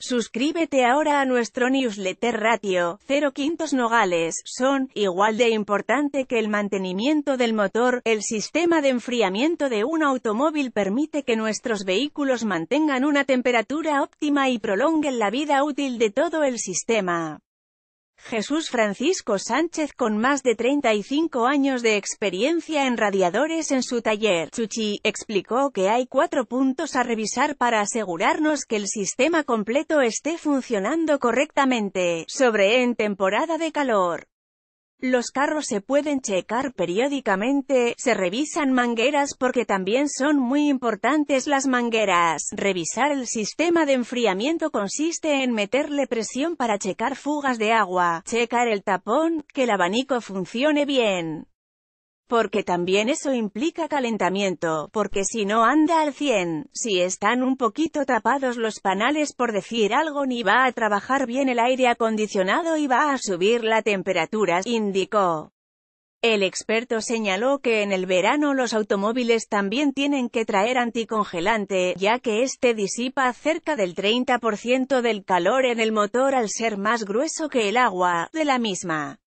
Suscríbete ahora a nuestro newsletter ratio, 0 quintos nogales, son, igual de importante que el mantenimiento del motor, el sistema de enfriamiento de un automóvil permite que nuestros vehículos mantengan una temperatura óptima y prolonguen la vida útil de todo el sistema. Jesús Francisco Sánchez con más de 35 años de experiencia en radiadores en su taller, Chuchi, explicó que hay cuatro puntos a revisar para asegurarnos que el sistema completo esté funcionando correctamente, sobre en temporada de calor. Los carros se pueden checar periódicamente, se revisan mangueras porque también son muy importantes las mangueras. Revisar el sistema de enfriamiento consiste en meterle presión para checar fugas de agua, checar el tapón, que el abanico funcione bien. Porque también eso implica calentamiento, porque si no anda al 100, si están un poquito tapados los panales por decir algo ni va a trabajar bien el aire acondicionado y va a subir la temperatura, indicó. El experto señaló que en el verano los automóviles también tienen que traer anticongelante, ya que este disipa cerca del 30% del calor en el motor al ser más grueso que el agua, de la misma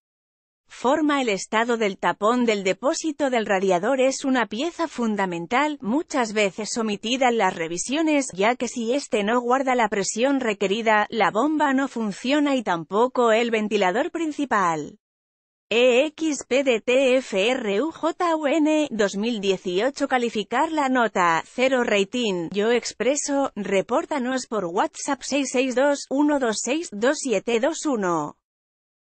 forma el estado del tapón del depósito del radiador es una pieza fundamental, muchas veces omitida en las revisiones, ya que si este no guarda la presión requerida, la bomba no funciona y tampoco el ventilador principal. EXPDTFRUJUN 2018 Calificar la nota, 0 rating, yo expreso, repórtanos por WhatsApp 662 126 2721